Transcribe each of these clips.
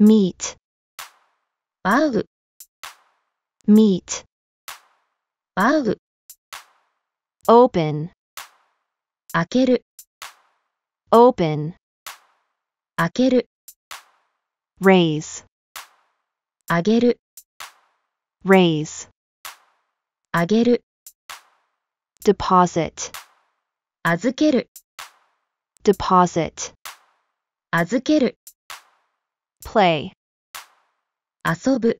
meet meet open 開ける open 開ける raise 上げる raise 上げる deposit 預ける deposit 預ける play 遊ぶ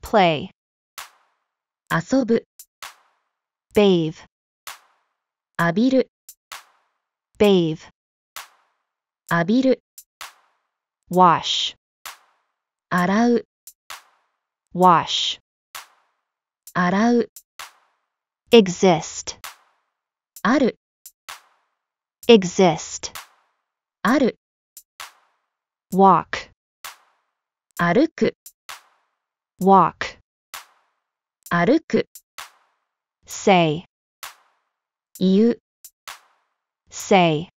play 遊ぶ bathe 浴びる bathe 浴びる wash 洗う wash 洗う exist ある exist ある walk 歩く walk 歩く say 言う say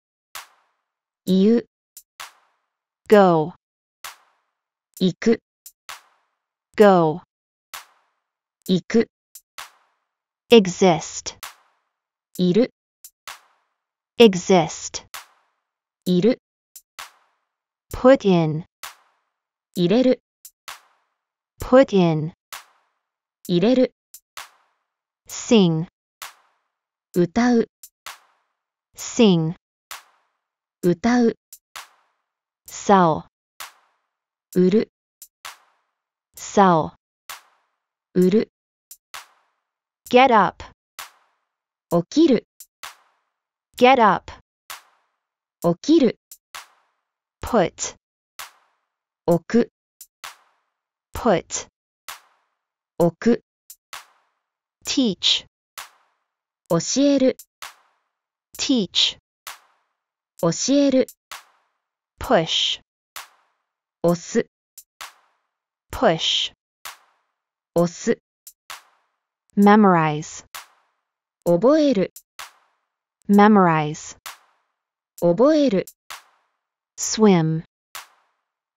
言う go 行く go 行く exist いる exist いる put in 入れる put in 入れる sing 歌う sing 歌う sell 売る sell 売る get up 起きる get up 起きる put 置く put 置く teach 教える teach 教える push 押す push 押す memorize 覚える memorize 覚える swim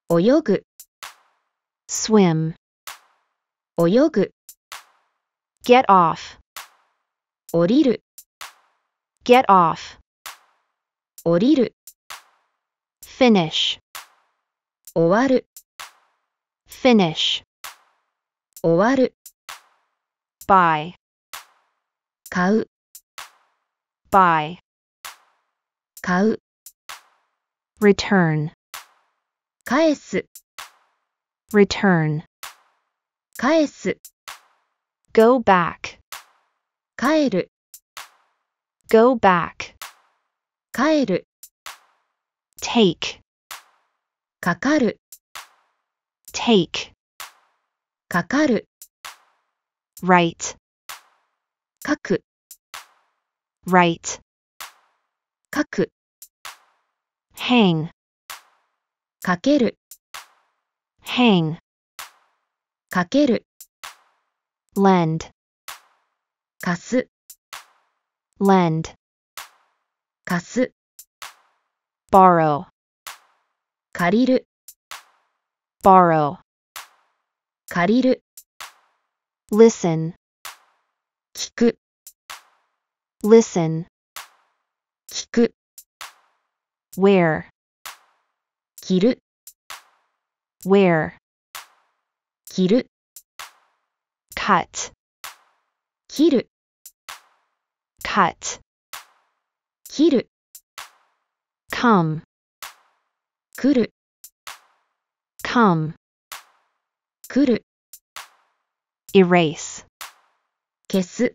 泳ぐ swim 泳ぐ get off 降りる get off 降りる finish 終わる finish 終わる buy 買う buy 買う return 返す return 返す go back 帰る go back 帰る take かかる take かかる write 書く write 書く hang かける hang かける lend 貸す lend 貸す borrow 借りる borrow 借りる listen 聞く listen wear 着る wear 着る cut 切る cut 切る come 来る come 来る erase 消す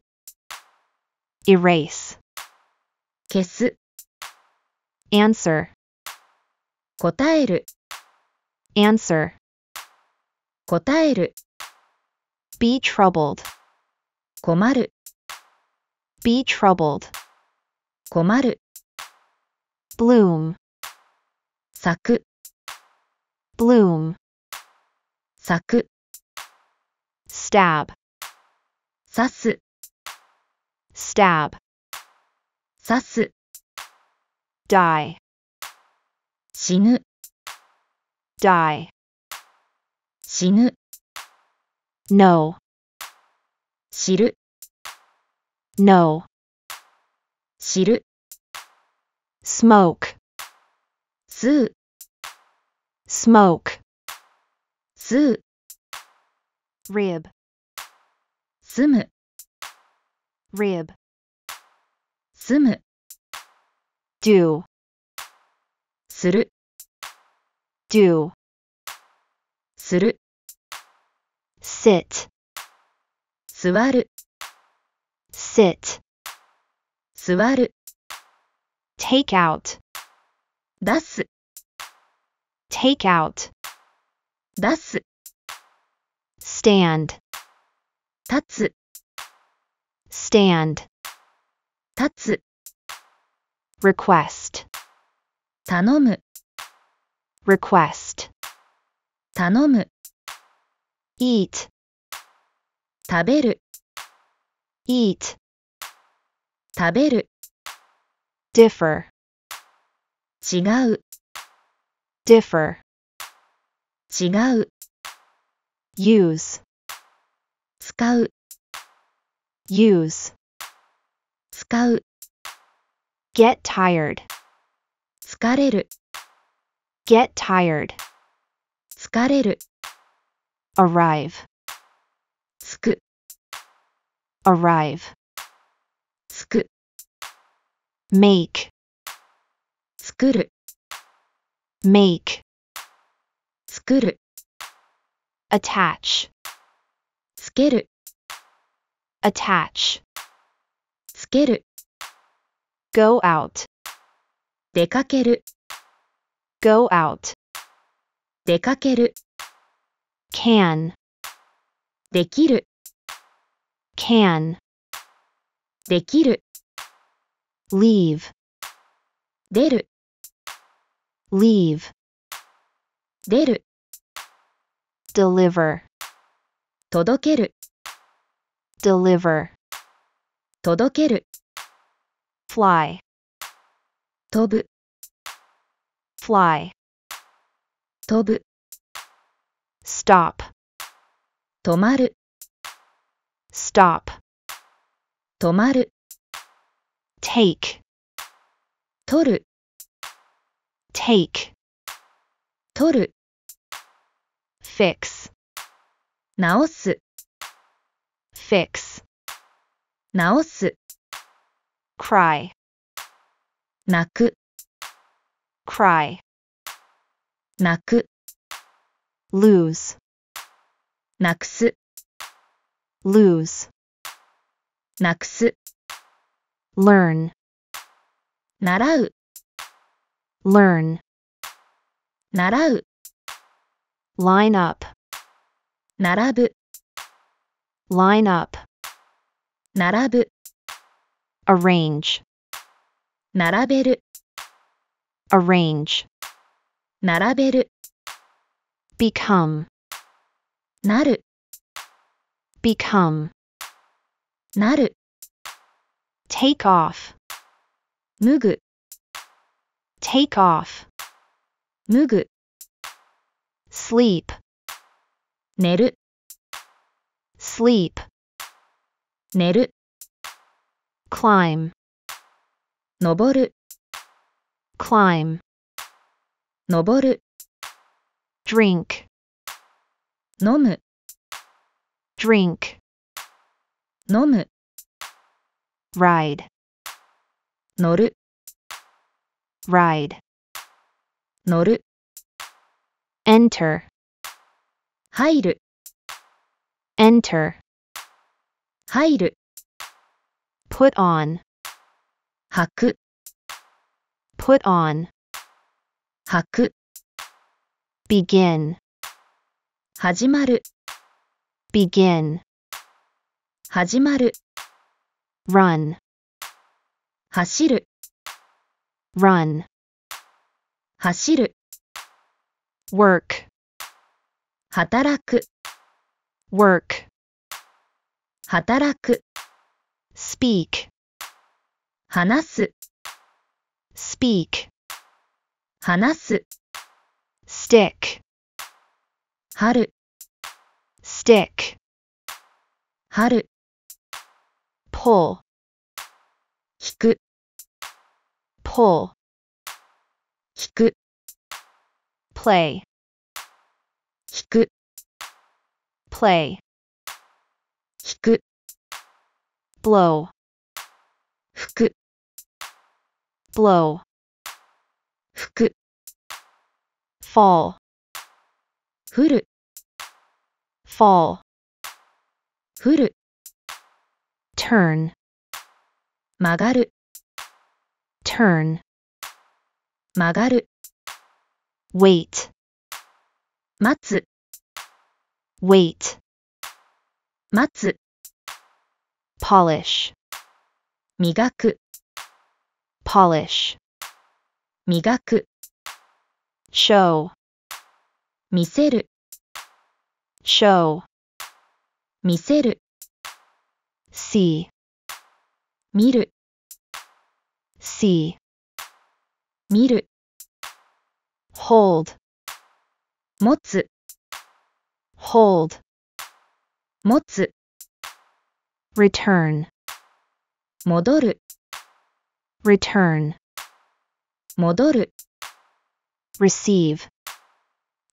erase 消す answer 答える answer 答える be troubled 困る be troubled 困る bloom 咲く bloom 咲く stab 刺す stab 刺す die 死ぬ die 死ぬ No. 知る No. 知る smoke smoke 吸う rib 住む rib 住む do する do する sit 座る sit 座る take out 出す take out 出す stand 立つ stand 立つ request 頼む request 頼む eat 食べる eat 食べる differ 違う differ 違う use 使う use 使う get tired 疲れる get tired 疲れる arrive つく arrive つく make 作る make 作る attach つける attach つける go out 出かける go out 出かける can できる can できる leave 出る leave 出る deliver 届ける deliver 届ける fly 飛ぶ fly 飛ぶ stop 止まる stop 止まる take 取る take 取る fix 直す fix 直す cry 泣く cry 泣く lose なくす lose なくす learn 習う learn 習う line up 並ぶ line up 並ぶ arrange 並べる arrange 並べる become なる become なる take off 脱ぐ take off 脱ぐ sleep 寝る sleep 寝る climb 登る climb 登る drink 飲む drink 飲む ride 乗る ride 乗る enter 入る enter 入る put on 履く put on 履く begin 始まる begin 始まる run 走る run 走る work 働く work 働く speak 話す speak 話す stick 春 stick 春 pull 引く pull 引く play 引く play blow, Fuk. blow, Fuk. fall, 降る fall, 降る turn, 曲がる turn, 曲がる wait, 待つ wait, 待つ polish 磨く polish 磨く show 見せる show 見せる see 見る see 見る hold 持つ hold 持つ return 戻る return 戻る receive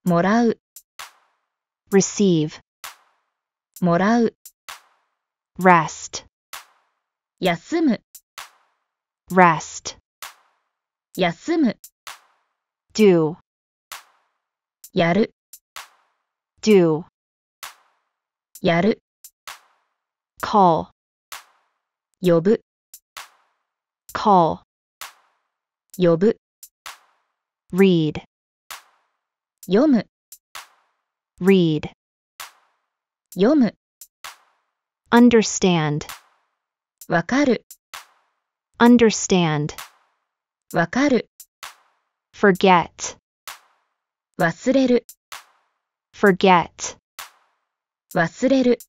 もらう receive もらう rest 休む rest 休む do やる do やる call 呼ぶ call 呼ぶ read 読む read 読む understand Wakaru. understand Wakaru. forget 忘れる forget 忘れる